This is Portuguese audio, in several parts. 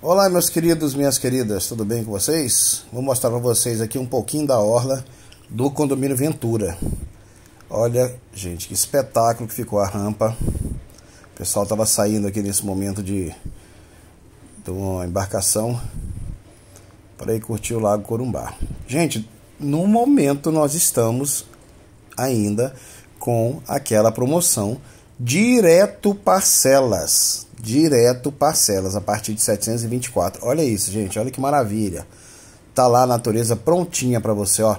Olá, meus queridos, minhas queridas, tudo bem com vocês? Vou mostrar para vocês aqui um pouquinho da orla do condomínio Ventura. Olha, gente, que espetáculo que ficou a rampa. O pessoal estava saindo aqui nesse momento de, de uma embarcação para ir curtir o Lago Corumbá. Gente, no momento nós estamos ainda com aquela promoção direto parcelas. Direto parcelas a partir de 724. Olha isso, gente, olha que maravilha. Tá lá a natureza prontinha para você, ó.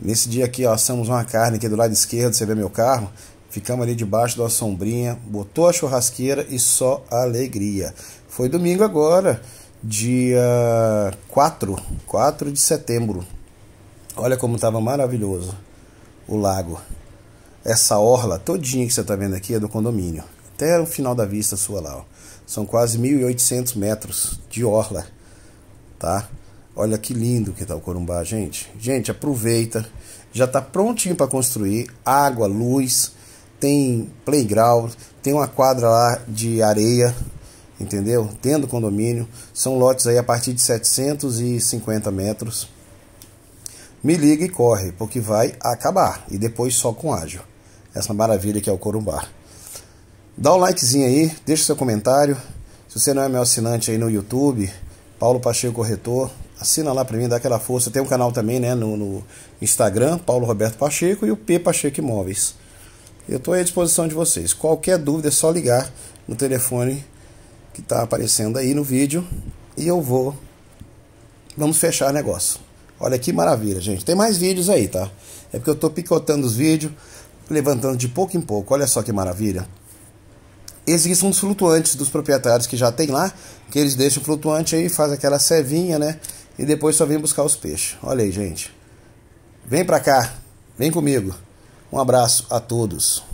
Nesse dia aqui, ó, assamos uma carne aqui do lado esquerdo, você vê meu carro. Ficamos ali debaixo da sombrinha, botou a churrasqueira e só alegria. Foi domingo agora, dia 4, 4 de setembro. Olha como estava maravilhoso o lago. Essa orla todinha que você está vendo aqui é do condomínio. Até o final da vista sua lá, ó. São quase 1.800 metros de orla, tá? Olha que lindo que tá o Corumbá, gente. Gente, aproveita. Já está prontinho para construir. Água, luz, tem playground, tem uma quadra lá de areia, entendeu? Tendo condomínio. São lotes aí a partir de 750 metros. Me liga e corre, porque vai acabar. E depois só com ágil essa maravilha que é o Corumbá. Dá um likezinho aí, deixa seu comentário. Se você não é meu assinante aí no YouTube, Paulo Pacheco Corretor, assina lá para mim, dá aquela força. Tem um canal também né, no, no, Instagram, Paulo Roberto Pacheco e o P Pacheco Imóveis. Eu estou à disposição de vocês. Qualquer dúvida é só ligar no telefone que está aparecendo aí no vídeo e eu vou. Vamos fechar negócio. Olha que maravilha, gente. Tem mais vídeos aí, tá? É porque eu estou picotando os vídeos levantando de pouco em pouco. Olha só que maravilha. Existem uns flutuantes dos proprietários que já tem lá, que eles deixam flutuante aí, faz aquela cevinha, né? E depois só vem buscar os peixes. Olha aí, gente. Vem pra cá, vem comigo. Um abraço a todos.